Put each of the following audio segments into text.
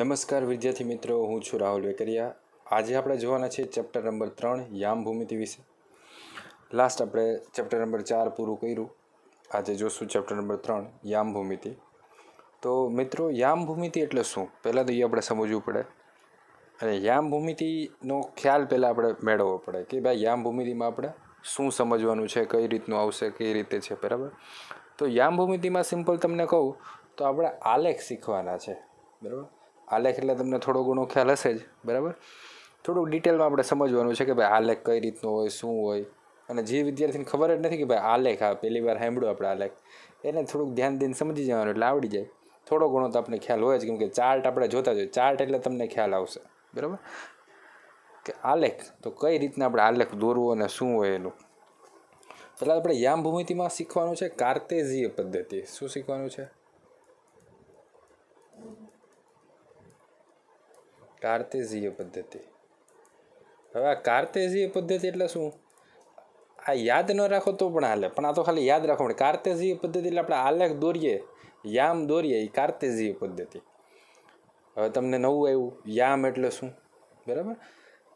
નમસ્કાર વિદ્યાર્થી મિત્રો હું છું રાહુલ વેકરિયા આજે આપણે જોવાના છે ચેપ્ટર નંબર ત્રણ યામ ભૂમિતિ વિશે લાસ્ટ આપણે ચેપ્ટર નંબર ચાર પૂરું કર્યું આજે જોશું ચેપ્ટર નંબર ત્રણ યામ ભૂમિતિ તો મિત્રો યામ ભૂમિતિ એટલે શું પહેલાં તો એ આપણે સમજવું પડે અને યામ ભૂમિતિનો ખ્યાલ પહેલાં આપણે મેળવવો પડે કે ભાઈ યામ ભૂમિતિમાં આપણે શું સમજવાનું છે કઈ રીતનું આવશે કઈ રીતે છે બરાબર તો યામ ભૂમિતિમાં સિમ્પલ તમને કહું તો આપણે આલેખ શીખવાના છે બરાબર આલેખ એટલે તમને થોડો ઘણો ખ્યાલ હશે જ બરાબર થોડુંક ડિટેલમાં આપણે સમજવાનું છે કે ભાઈ આલેખ કઈ રીતનો હોય શું હોય અને જે વિદ્યાર્થીને ખબર જ નથી કે ભાઈ આલેખ આ પહેલી વાર સાંભળ્યું આપણે આલેખ એને થોડુંક ધ્યાન દઈને સમજી જવાનું એટલે આવડી જાય થોડો ઘણો તો આપણે ખ્યાલ હોય જ કેમકે ચાર્ટ આપણે જોતા જોઈએ ચાર્ટ એટલે તમને ખ્યાલ આવશે બરાબર કે આલેખ તો કઈ રીતના આપણે આલેખ દોરવો અને શું હોય એનું પહેલાં આપણે યામ ભૂમિતિમાં શીખવાનું છે કાર્તેઝીય પદ્ધતિ શું શીખવાનું છે કાર્તેજીય પદ્ધતિ હવે આ કાર્તેજીય પદ્ધતિ એટલે શું આ યાદ ન રાખો તો પણ હાલે પણ આ તો ખાલી યાદ રાખો પણ કાર્તેજીય પદ્ધતિ એટલે આપણે આલેખ દોરીએ યામ દોરીએ એ કાર્તેજીય પદ્ધતિ હવે તમને નવું આવ્યું યામ એટલે શું બરાબર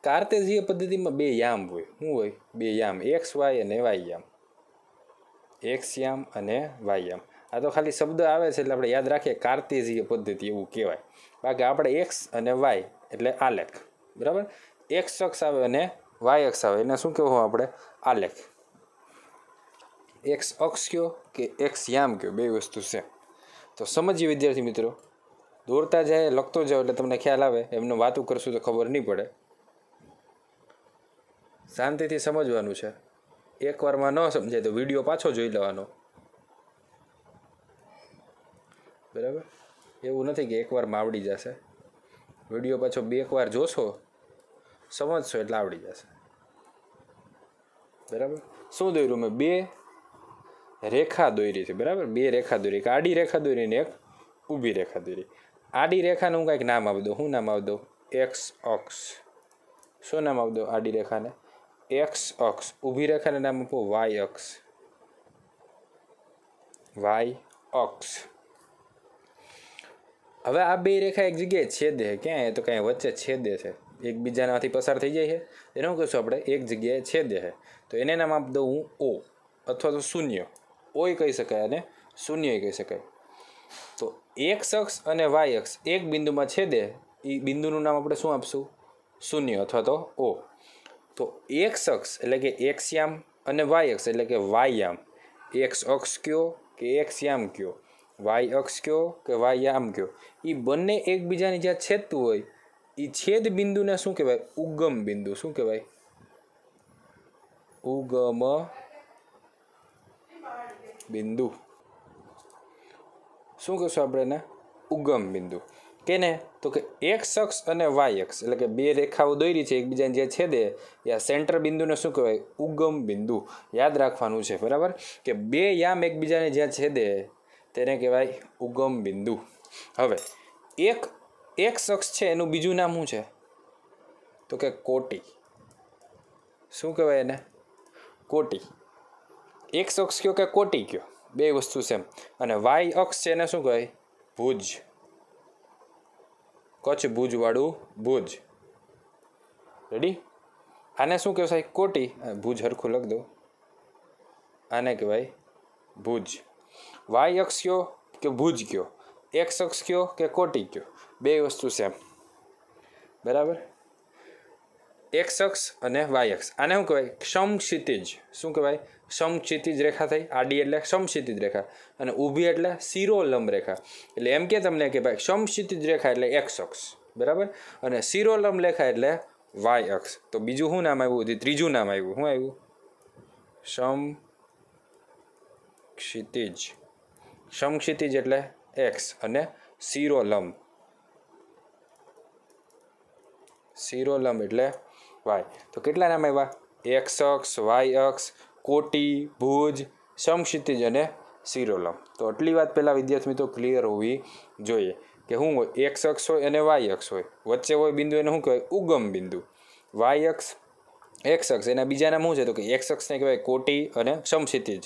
કાર્તેજીય પદ્ધતિમાં બે યામ હોય શું હોય બે યામ એક્સ વાય અને વાય યામ એક્સ યામ અને વાય યામ આ તો ખાલી શબ્દ આવે છે એટલે આપણે યાદ રાખીએ કાર્તેજીય પદ્ધતિ એવું કહેવાય બાકી આપણે એક્સ અને વાય એટલે આલેખ બરાબર એક્સ અક્ષ આવે અને વાય અક્ષ આવે એને શું કહેવું આપણે આલેખ એક્સ અક્ષ કયો કે એક્સ યામ કયો બે વસ્તુ છે તો સમજીએ વિદ્યાર્થી મિત્રો દોરતા જાય લખતો જાઓ એટલે તમને ખ્યાલ આવે એમને વાતું કરશું તો ખબર નહીં પડે શાંતિથી સમજવાનું છે એકવારમાં ન સમજાય તો વિડીયો પાછો જોઈ લેવાનો બરાબર એવું નથી કે એકવારમાં આવડી જશે વિડીયો પાછો બે એક વાર જોશો સમજશો એટલે આવડી જશે બરાબર શું દોર્યું મેં બે રેખા દોરી છે બરાબર બે રેખા દોરી એક આડી રેખા દોરી ને એક ઊભી રેખા દોરી આડી રેખાનું હું કાંઈક નામ આપી દઉં શું નામ આપી દઉં એક્સ અક્ષ શું નામ આપી દઉં આડી રેખાને એક્સ અક્ષ ઊભી રેખાને નામ આપો વાય અક્ષ વાય અક્ષ હવે આ બે રેખા એક જગ્યાએ છેદે ક્યાં તો કાંઈ વચ્ચે છેદે છે એકબીજામાંથી પસાર થઈ જાય છે એનું શું કહીશું આપણે એક જગ્યાએ છેદે છે તો એને નામ આપી દઉં હું ઓ અથવા તો શૂન્ય ઓય કહી શકાય અને શૂન્યય કહી શકાય તો એક્સ અક્ષ અને વાય અક્ષ એક બિંદુમાં છેદે એ બિંદુનું નામ આપણે શું આપશું શૂન્ય અથવા તો ઓ તો એક્સ અક્ષ એટલે કે એક્સયામ અને વાય અક્ષ એટલે કે વાયામ એક્સ અક્ષ કયો કે એક્સયામ કયો વાય અક્ષ કયો કે વાય આમ કયો એ બંને એકબીજાને જ્યાં છેદતું હોય એ છેદ બિંદુને શું કહેવાય ઉગમ બિંદુ શું કહેવાય ઉગમ બિંદુ શું કહેશું આપણે એને ઉગમ બિંદુ ને તો કે એક્સ અક્ષ અને વાય અક્ષ એટલે કે બે રેખાઓ દોરી છે એકબીજાને જે છેદે યા સેન્ટર બિંદુને શું કહેવાય ઉગમ બિંદુ યાદ રાખવાનું છે બરાબર કે બે યામ એકબીજાને જ્યાં છેદે તેને કહેવાય ઉગમ બિંદુ હવે એક એક શખ્સ છે એનું બીજું નામ શું છે તો કે કોટી શું કહેવાય એને કોટી એક શખ્સ કયો કે કોટી કયો બે વસ્તુ છે એમ અને વાય અક્ષ છે એને શું કહેવાય ભુજ કચ્છ ભુજવાળું ભુજ રેડી આને શું કહેવાય કોટી ભુજ હરખું લખ દો આને કહેવાય ભુજ વાય અક્ષ કયો કે ભુજ કયો એક્સ અક્ષ કયો કે કોટી કયો બે વસ્તુ સેમ બરાબર એક્સ અક્ષ અને વાય અક્ષ આને શું કહેવાય સમક્ષિતિજ શું કહેવાય સમક્ષિતિજ રેખા થઈ આડી એટલે સમક્ષિતિજ રેખા અને ઊભી એટલે શિરોલંબ રેખા એટલે એમ કે તમને કે ભાઈ સમક્ષિતિજ રેખા એટલે એક્સ અક્ષ બરાબર અને શિરોલંબ રેખા એટલે વાય અક્ષ તો બીજું શું નામ આવ્યું ત્રીજું નામ આવ્યું શું આવ્યું સમ ક્ષિતિજ સમક્ષિતિજ એટલે એક્સ અને શિરોલંબ શિરોલંબ એટલે વાય તો કેટલા નામ આવ્યા એક્સ અક્ષ વાય અક્ષ કોટી ભુજ સમક્ષિતિજ અને શિરોલંબ તો આટલી વાત પહેલાં વિદ્યાર્થી મિત્રો ક્લિયર હોવી જોઈએ કે શું હોય એક્સ અક્ષ હોય અને વાય અક્ષ હોય વચ્ચે હોય બિંદુ એને શું કહેવાય ઉગમ બિંદુ વાય અક્ષ એક્સ અક્ષ એના બીજાના શું છે તો કે એક્સ અક્ષને કહેવાય કોટી અને સમક્ષિતિજ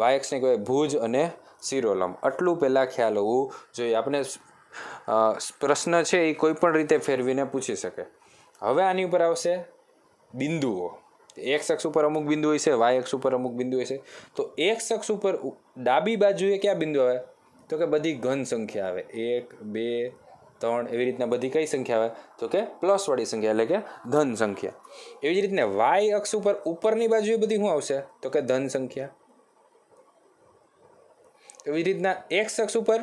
વાય અક્ષને કહેવાય ભુજ અને શિરોલમ આટલું પહેલાં ખ્યાલ હોવું જોઈએ આપણે પ્રશ્ન છે એ કોઈ પણ રીતે ફેરવીને પૂછી શકે હવે આની ઉપર આવશે બિંદુઓ એક શખ્સ ઉપર અમુક બિંદુ હોય છે વાય અક્ષ ઉપર અમુક બિંદુ હોય છે તો એક અક્ષ ઉપર ડાબી બાજુએ ક્યાં બિંદુ આવે તો કે બધી ઘન સંખ્યા આવે એક બે ત્રણ એવી રીતના બધી કઈ સંખ્યા આવે તો કે પ્લસવાળી સંખ્યા એટલે કે ધન સંખ્યા એવી જ રીતને વાય અક્ષ ઉપર ઉપરની બાજુએ બધી શું આવશે તો કે ધન સંખ્યા એવી રીતના એક્સ અક્ષ ઉપર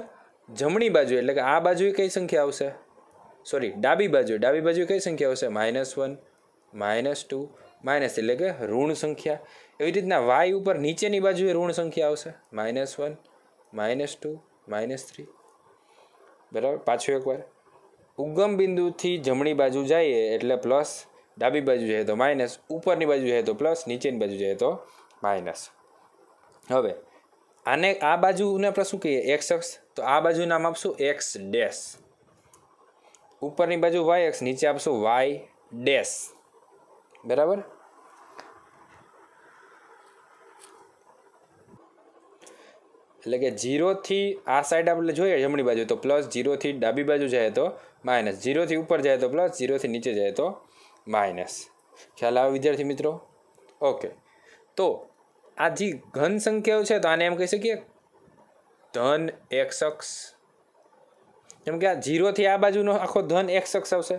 જમણી બાજુ એટલે કે આ બાજુએ કઈ સંખ્યા આવશે સોરી ડાબી બાજુ ડાબી બાજુ કઈ સંખ્યા આવશે minus one minus two minus એટલે કે ઋણ સંખ્યા એવી રીતના વાય ઉપર નીચેની બાજુએ ઋણ સંખ્યા આવશે minus one minus two minus three બરાબર પાછું એકવાર ઉગમ બિંદુથી જમણી બાજુ જઈએ એટલે પ્લસ ડાબી બાજુ જઈએ તો માઇનસ ઉપરની બાજુ જઈએ તો પ્લસ નીચેની બાજુ જઈએ તો માઇનસ હવે આને આ બાજુને આપણે શું કહીએ એક્સ અક્ષ તો આ બાજુ નામ આપશું એક્સ ડેશ ઉપરની બાજુ વાય એક્સ નીચે આપશું વાય ડેસ બરાબર એટલે કે જીરોથી આ સાઈડ આપણે જોઈએ જમણી બાજુ તો પ્લસ જીરોથી ડાબી બાજુ જાય તો માઇનસ જીરોથી ઉપર જાય તો પ્લસ જીરોથી નીચે જાય તો માઇનસ ખ્યાલ આવે વિદ્યાર્થી મિત્રો ઓકે તો આ જે ઘન સંખ્યાઓ છે તો આને એમ કહી શકીએ ધન એક્સ અક્ષ જેમ કે આ જીરોથી આ બાજુનો આખો ધન એક્સ અક્ષ આવશે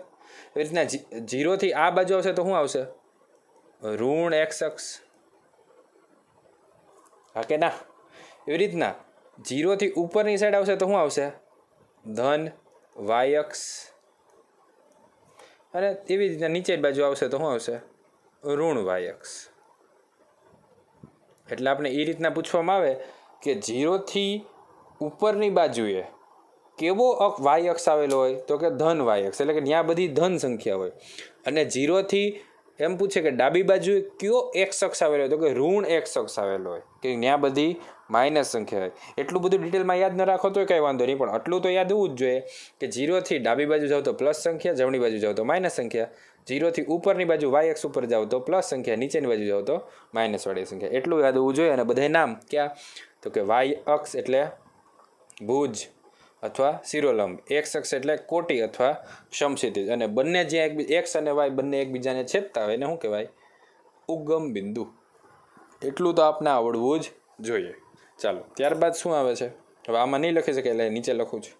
એવી રીતના જીરોથી આ બાજુ આવશે તો શું આવશે ઋણ એક્સ અક્ષ હા કે ના એવી રીતના જીરોથી ઉપરની સાઈડ આવશે તો શું આવશે ધન વાયક્ષ અને એવી રીતના નીચે બાજુ આવશે તો શું આવશે ઋણ વાયક્ષ એટલે આપણે એ રીતના પૂછવામાં આવે કે જીરોથી ઉપરની બાજુએ કેવો અક વાયક્ષ આવેલો હોય તો કે ધન વાયક્ષ એટલે કે ત્યાં બધી ધન સંખ્યા હોય અને જીરોથી એમ પૂછે કે ડાબી બાજુએ કયો એક્સ અક્ષ આવેલો હોય તો કે ઋણ એક્સ અક્ષ આવેલો હોય કે ત્યાં બધી માઇનસ સંખ્યા હોય એટલું બધું ડિટેલમાં યાદ ન રાખો તો કંઈ વાંધો નહીં પણ આટલું તો યાદ હોવું જ જોઈએ કે જીરોથી ડાબી બાજુ જાઓ તો પ્લસ સંખ્યા જમણી બાજુ જાઓ તો માઇનસ સંખ્યા જીરોથી ઉપરની બાજુ વાય એક્સ ઉપર જાઓ તો પ્લસ સંખ્યા નીચેની બાજુ જાઓ તો માઇનસવાળી સંખ્યા એટલું યાદ હોવું જોઈએ અને બધા નામ ક્યાં તો કે વાય અક્ષ એટલે ભુજ અથવા શિરોલંબ એક્સ અક્ષ એટલે કોટી અથવા ક્ષમક્ષિતિજ અને બંને જે એક્સ અને વાય બંને એકબીજાને છેદતા હોય એને શું કહેવાય ઉગમ બિંદુ એટલું તો આપને આવડવું જ જોઈએ ચાલો ત્યારબાદ શું આવે છે હવે આમાં નહીં લખી શકે એટલે નીચે લખું છું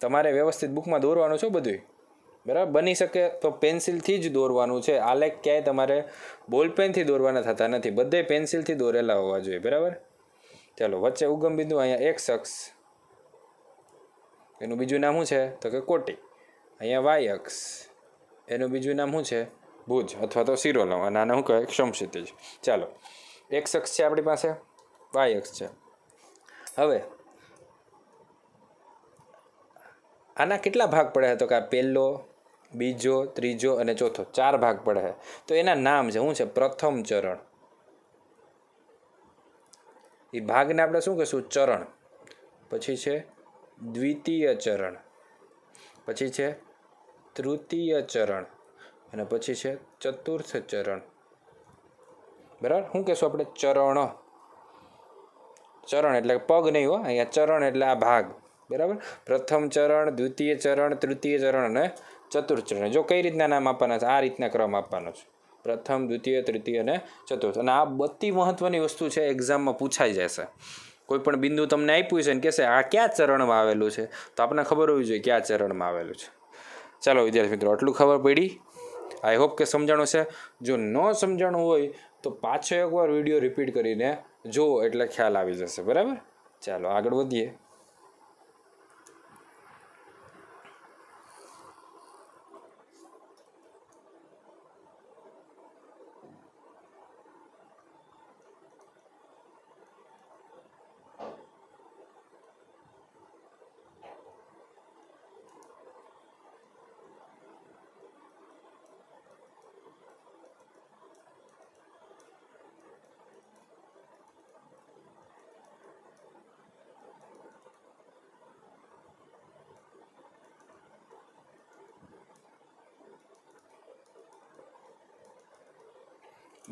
તમારે વ્યવસ્થિત બુકમાં દોરવાનું છે બધું બરાબર બની શકે તો પેન્સિલથી જ દોરવાનું છે આલેખ ક્યાંય તમારે બોલપેનથી દોરવાના થતા નથી બધે પેન્સિલથી દોરેલા હોવા જોઈએ બરાબર ચાલો વચ્ચે ઉગમ બિંદુ અહીંયા એક શખ્સ એનું બીજું નામ શું છે તો કે કોટી અહીંયા વાય અક્ષ એનું બીજું નામ શું છે ભુજ અથવા તો સિરોલમ અને આને શું કહેવાય ક્ષમક્ષિતિજ ચાલો એક્સ અક્ષ છે આપણી પાસે વાય અક્ષ છે હવે આના કેટલા ભાગ પડે તો કે આ પહેલો બીજો ત્રીજો અને ચોથો ચાર ભાગ પડે છે તો એના નામ છે શું છે પ્રથમ ચરણ એ ભાગને આપણે શું કહીશું ચરણ પછી છે દ્વિતીય ચરણ પછી છે તૃતીય ચરણ અને પછી છે ચતુર્થ ચરણ બરાબર શું કહેશું આપણે ચરણ ચરણ એટલે પગ નહીં હો અહીંયા ચરણ એટલે આ ભાગ બરાબર પ્રથમ ચરણ દ્વિતીય ચરણ તૃતીય ચરણ અને ચતુર્થ ચરણ જો કઈ રીતના નામ આપવાના છે આ રીતના ક્રમ આપવાનો છે પ્રથમ દ્વિતીય તૃતીય અને ચતુર્થ અને આ બધી મહત્ત્વની વસ્તુ છે એક્ઝામમાં પૂછાઈ જશે કોઈ પણ બિંદુ તમને આપ્યું છે ને કહેશે આ કયા ચરણમાં આવેલું છે તો આપણને ખબર હોવી જોઈએ કયા ચરણમાં આવેલું છે ચાલો વિદ્યાર્થી મિત્રો આટલું ખબર પડી આઈ હોપ કે સમજાણું છે જો ન સમજાણું હોય તો પાછો એકવાર વિડીયો રિપીટ કરીને જુઓ એટલે ખ્યાલ આવી જશે બરાબર ચાલો આગળ વધીએ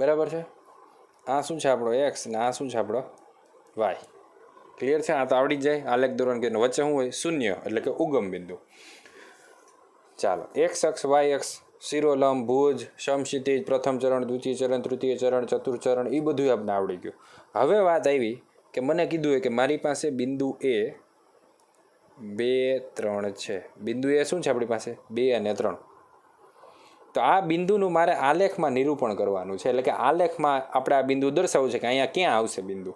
બરાબર છે આ શું છે આપણો એક્સ ને આ શું છે આપણો વાય ક્લિયર છે આ તો આવડી જ જાય આલેખ દોરવાનું કે વચ્ચે શું હોય શૂન્ય એટલે કે ઉગમ બિંદુ ચાલો એક્સ અક્ષ વાય અક્ષ શિરોલમ ભુજ સમક્ષિતિજ પ્રથમ ચરણ દ્વિતીય ચરણ તૃતીય ચરણ ચતુર્થ ચરણ એ બધું આપણે આવડી ગયું હવે વાત આવી કે મને કીધું હોય કે મારી પાસે બિંદુ એ બે ત્રણ છે બિંદુ એ શું છે આપણી પાસે બે અને ત્રણ તો આ બિંદુનું મારે આલેખમાં નિરૂપણ કરવાનું છે એટલે કે આલેખમાં આપણે આ બિંદુ દર્શાવવું છે કે અહીંયા ક્યાં આવશે બિંદુ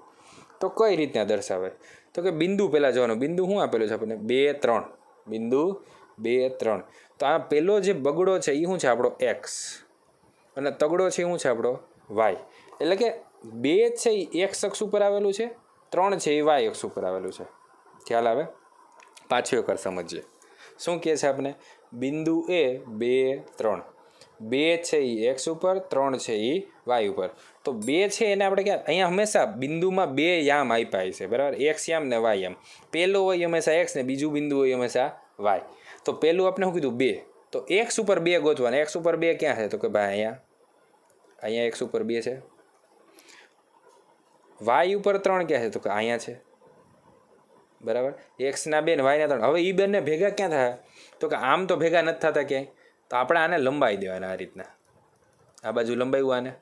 તો કઈ રીતના દર્શાવે તો કે બિંદુ પહેલાં જોવાનું બિંદુ શું આપેલું છે આપણને બે ત્રણ બિંદુ બે ત્રણ તો આ પહેલો જે બગડો છે એ શું છે આપણો એક્સ અને તગડો છે એ શું છે આપણો વાય એટલે કે બે છે એ એક્સ અક્ષ ઉપર આવેલું છે ત્રણ છે એ વાય અક્ષ ઉપર આવેલું છે ખ્યાલ આવે પાછું એકવાર સમજીએ શું કહે છે આપણે બિંદુ એ બે ત્રણ બે છે એ એક્સ ઉપર ત્રણ છે એ વાય ઉપર તો બે છે એને આપણે ક્યાં અહીંયા હંમેશા બિંદુમાં બે યામ આપ્યા છે બરાબર એક્સ યામ ને વાય યામ પહેલો હોય હંમેશા એક્સ ને બીજું બિંદુ હોય હંમેશા વાય તો પહેલું આપણે શું કીધું બે તો એક્સ ઉપર બે ગોતવાનું એક્સ ઉપર બે ક્યાં છે તો કે ભાઈ અહીંયા અહીંયા એક્સ ઉપર બે છે વાય ઉપર ત્રણ ક્યાં છે તો કે અહીંયા છે બરાબર એક્સના બે ને વાયના ત્રણ હવે એ બંને ભેગા ક્યાં થયા તો કે આમ તો ભેગા નથી થતા ક્યાંય તો આપણે આને લંબાવી દેવાના આ રીતના આ બાજુ લંબાવ્યું આને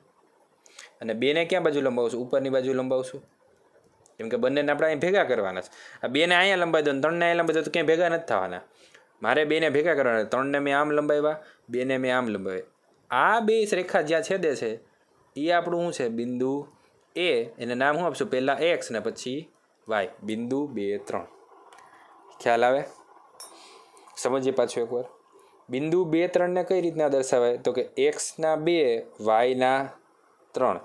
અને બેને ક્યાં બાજુ લંબાવશું ઉપરની બાજુ લંબાવશું કેમ કે બંનેને આપણે અહીંયા ભેગા કરવાના છે આ બેને અહીંયા લંબાવી દો ત્રણને અહીંયા લંબાવી દો તો ક્યાંય ભેગા નથી થવાના મારે બેને ભેગા કરવાના ત્રણને મેં આમ લંબાવ્યા બેને મેં આમ લંબાવ્યા આ બે રેખા જ્યાં છેદે છે એ આપણું શું છે બિંદુ એ એને નામ શું આપશું પહેલાં એક્સ ને પછી વાય બિંદુ બે ત્રણ ખ્યાલ આવે સમજીએ પાછું એકવાર બિંદુ બે ત્રણને કઈ રીતના દર્શાવાય તો કે એક્સના બે વાયના ત્રણ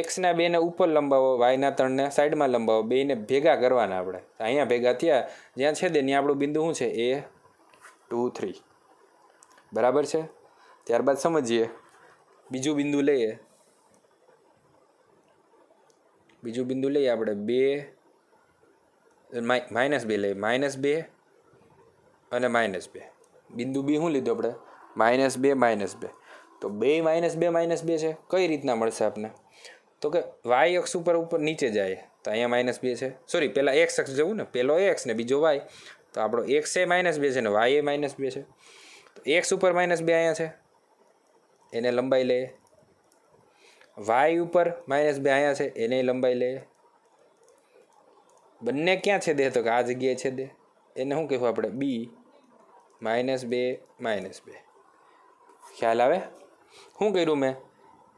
એક્સના બેને ઉપર લંબાવો વાયના ત્રણને સાઈડમાં લંબાવો બેને ભેગા કરવાના આપણે અહીંયા ભેગા થયા જ્યાં છે તે ત્યાં આપણું બિંદુ શું છે એ ટુ થ્રી બરાબર છે ત્યારબાદ સમજીએ બીજું બિંદુ લઈએ બીજું બિંદુ લઈએ આપણે બે માઇનસ બે લઈએ માઇનસ બે અને માઇનસ બે બિંદુ બી શું લીધું આપણે માઇનસ બે માઇનસ બે તો બે માઇનસ બે માઇનસ બે છે કઈ રીતના મળશે આપને તો કે વાય અક્ષ ઉપર ઉપર નીચે જાય તો અહીંયા માઇનસ બે છે સોરી પહેલાં એક્સ અક્ષ જવું ને પહેલો એક્સ ને બીજો વાય તો આપણો એક્સ એ માઇનસ બે છે ને વાય એ માઇનસ બે છે તો એક્સ ઉપર માઇનસ બે અહીંયા છે એને લંબાઈ લે વાય ઉપર માઇનસ બે અહીંયા છે એને લંબાઈ લે બંને ક્યાં છે દે તો કે આ જગ્યાએ છે દે એને શું કહેવું આપણે બી માઇનસ બે માઇનસ બે ખ્યાલ આવે શું કર્યું મેં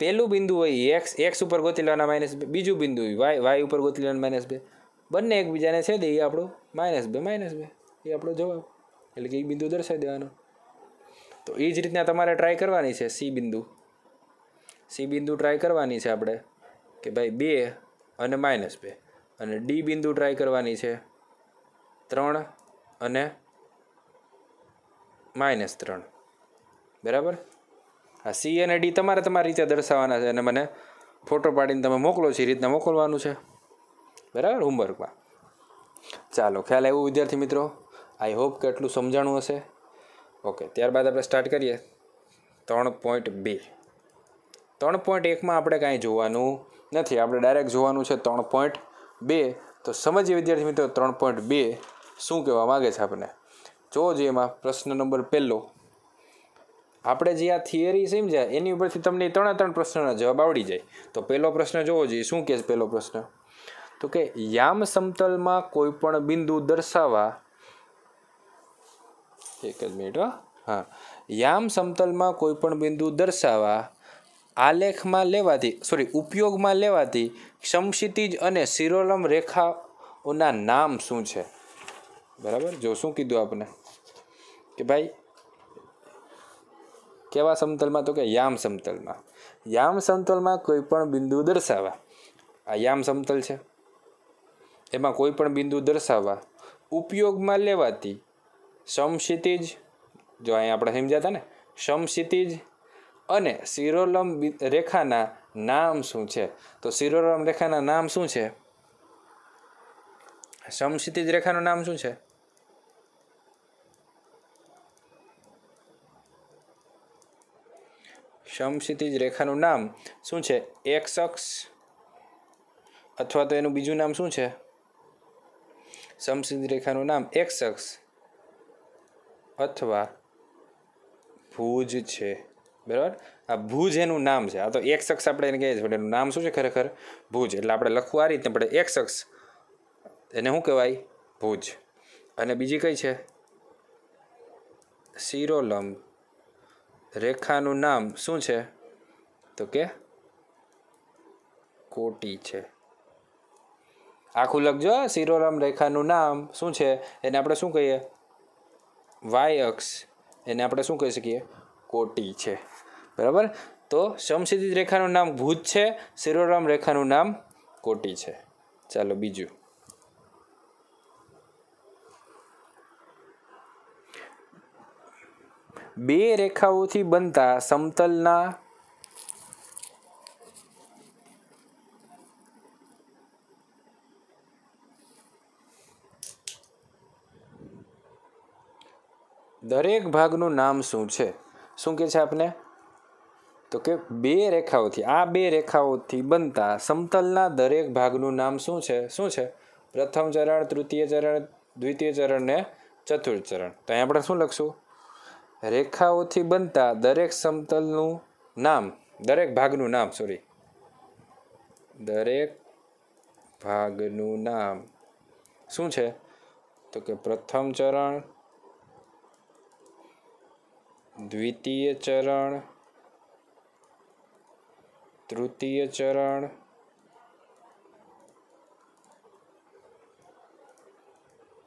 પહેલું બિંદુ હોય એક્સ એક્સ ઉપર ગોતી લેવાના માઇનસ બે બીજું બિંદુ હોય વાય વાય ઉપર ગોતી લેવાના માઇનસ બે બંને એકબીજાને છે દે એ આપણું માઇનસ બે માઇનસ બે એ આપણો જવાબ એટલે કે એ બિંદુ દર્શાવી દેવાનો તો એ જ રીતના તમારે ટ્રાય કરવાની છે સી બિંદુ સી બિંદુ ટ્રાય કરવાની છે આપણે કે ભાઈ બે અને માઇનસ બે અને ડી બિંદુ ટ્રાય કરવાની છે ત્રણ અને માઇનસ ત્રણ બરાબર આ સી અને ડી તમારે તમારી રીતે દર્શાવવાના છે અને મને ફોટો પાડીને તમે મોકલો છે એ રીતના મોકલવાનું છે બરાબર હોમવર્કમાં ચાલો ખ્યાલ આવ્યો વિદ્યાર્થી મિત્રો આઈ હોપ કે એટલું સમજાણું હશે ઓકે ત્યારબાદ આપણે સ્ટાર્ટ કરીએ ત્રણ પોઈન્ટ બે ત્રણ પોઈન્ટ એકમાં આપણે કાંઈ જોવાનું નથી આપણે ડાયરેક્ટ જોવાનું છે ત્રણ પોઈન્ટ બે તો સમજીએ વિદ્યાર્થી મિત્રો ત્રણ પોઈન્ટ બે શું કહેવા માગે છે આપણને જોવો જોઈએ એમાં પ્રશ્ન નંબર પહેલો આપણે જે આ થિયરી સમજ્યા એની ઉપરથી તમને ત્રણે ત્રણ પ્રશ્નના જવાબ આવડી જાય તો પહેલો પ્રશ્ન જોવો જોઈએ શું કે છે પહેલો પ્રશ્ન તો કે યામ સમતલમાં કોઈ પણ બિંદુ દર્શાવવા એક જ મિનિટ હા યામ સમતલમાં કોઈ પણ બિંદુ દર્શાવવા આલેખમાં લેવાથી સોરી ઉપયોગમાં લેવાથી ક્ષમશિતિજ અને શિરોલમ રેખાઓના નામ શું છે બરાબર જો શું કીધું આપણે કે ભાઈ કેવા સમતલમાં તો કે યામ સમતલમાં યામ સમતલમાં કોઈ પણ બિંદુ દર્શાવવા આ યામ સમતલ છે એમાં કોઈ પણ બિંદુ દર્શાવવા ઉપયોગમાં લેવાતી સમક્ષિતિજ જો અહીંયા આપણે સમજ્યા હતા ને સમક્ષિતિજ અને શિરોલમ રેખાના નામ શું છે તો શિરોલમ રેખાના નામ શું છે સમક્ષિતિજ રેખાનું નામ શું છે સમક્ષિતિજ રેખાનું નામ શું છે એક્સ અક્ષ અથવા તો એનું બીજું નામ શું છે સમક્ષિતિજ રેખાનું નામ એક્સ અક્ષ અથવા ભુજ છે બરાબર આ ભુજ એનું નામ છે આ તો એક શખ્સ આપણે એને કહીએ છીએ પણ એનું નામ શું છે ખરેખર ભુજ એટલે આપણે લખવું આ રીતે પણ એક શખ્સ એને શું કહેવાય ભુજ અને બીજી કઈ છે શિરોલંબ રેખાનું નામ શું છે તો કે કોટી છે આખું લખજો શિરોરામ રેખાનું નામ શું છે એને આપણે શું કહીએ વાય અક્ષ એને આપણે શું કહી શકીએ કોટી છે બરાબર તો સમસિદ્ધિત રેખાનું નામ ભૂત છે શિરોરામ રેખાનું નામ કોટી છે ચાલો બીજું બે રેખાઓથી બનતા સમતલના દરેક ભાગનું નામ શું છે શું કહે છે આપને તો કે બે રેખાઓથી આ બે રેખાઓથી બનતા સમતલના દરેક ભાગનું નામ શું છે શું છે પ્રથમ ચરણ તૃતીય ચરણ દ્વિતીય ચરણ ને ચતુર્થ ચરણ તો અહીં આપણે શું લખશું રેખાઓથી બનતા દરેક સમતલનું નામ દરેક ભાગનું નામ સોરી દરેક ભાગનું નામ શું છે તો કે પ્રથમ ચરણ દ્વિતીય ચરણ તૃતીય ચરણ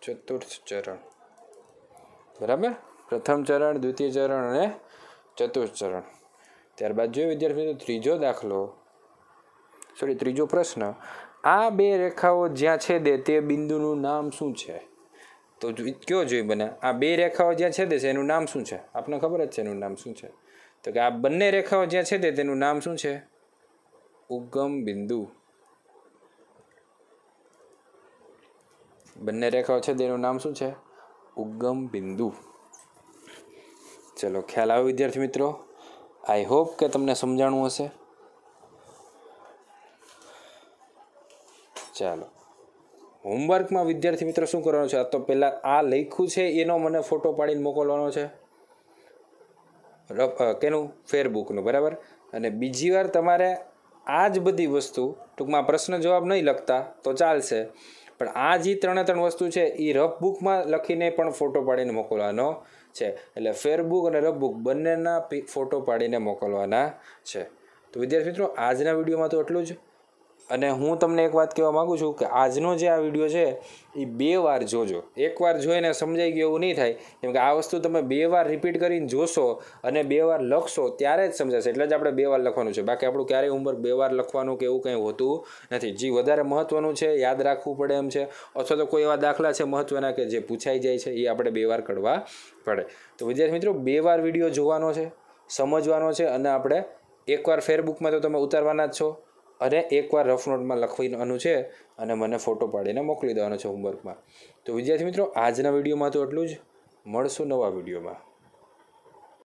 ચતુર્થ ચરણ બરાબર પ્રથમ ચરણ દ્વિતીય ચરણ અને ચતુર્થ ચરણ ત્યારબાદ જોઈએ વિદ્યાર્થી ત્રીજો દાખલો સોરી ત્રીજો પ્રશ્ન આ બે રેખાઓ જ્યાં છે દે તે બિંદુનું નામ શું છે તો કયો જોઈ બને આ બે રેખાઓ જ્યાં છેદે છે એનું નામ શું છે આપને ખબર જ છે એનું નામ શું છે તો કે આ બંને રેખાઓ જ્યાં છે દે તેનું નામ શું છે ઉગમ બિંદુ બંને રેખાઓ છે તેનું નામ શું છે ઉગમ બિંદુ ચલો ખ્યાલ આવ્યો વિદ્યાર્થી મિત્રો આઈ હોપ કે તમને સમજાણું હશે ચાલો હોમવર્કમાં વિદ્યાર્થી મિત્રો શું કરવાનો છે આ તો પહેલાં આ લખ્યું છે એનો મને ફોટો પાડીને મોકલવાનો છે કેનું ફેરબુકનું બરાબર અને બીજી વાર તમારે આ જ બધી વસ્તુ ટૂંકમાં પ્રશ્ન જવાબ નહીં લખતા તો ચાલશે પણ આ જે ત્રણે ત્રણ વસ્તુ છે એ રફ બુકમાં લખીને પણ ફોટો પાડીને મોકલવાનો છે એટલે ફેરબુક અને રબુક બંનેના ફોટો પાડીને મોકલવાના છે તો વિદ્યાર્થી મિત્રો આજના વિડીયોમાં તો એટલું જ અને હું તમને એક વાત કહેવા માગું છું કે આજનો જે આ વિડીયો છે એ બે વાર જોજો એકવાર જોઈને સમજાઈ ગયું એવું નહીં થાય કેમ કે આ વસ્તુ તમે બે વાર રિપીટ કરીને જોશો અને બે વાર લખશો ત્યારે જ સમજાશે એટલે જ આપણે બે વાર લખવાનું છે બાકી આપણું ક્યારેય હોમવર્ક બે વાર લખવાનું કે એવું કંઈ હોતું નથી જે વધારે મહત્ત્વનું છે યાદ રાખવું પડે એમ છે અથવા તો કોઈ એવા દાખલા છે મહત્ત્વના કે જે પૂછાઈ જાય છે એ આપણે બે વાર કરવા પડે તો વિદ્યાર્થી મિત્રો બે વાર વિડીયો જોવાનો છે સમજવાનો છે અને આપણે એકવાર ફેરબુકમાં તો તમે ઉતારવાના જ છો અને એકવાર રફ નોટમાં દેવાનું છે અને મને ફોટો પાડીને મોકલી દેવાનો છે હોમવર્કમાં તો વિદ્યાર્થી મિત્રો આજના વિડીયોમાં તો એટલું જ મળશું નવા વિડીયોમાં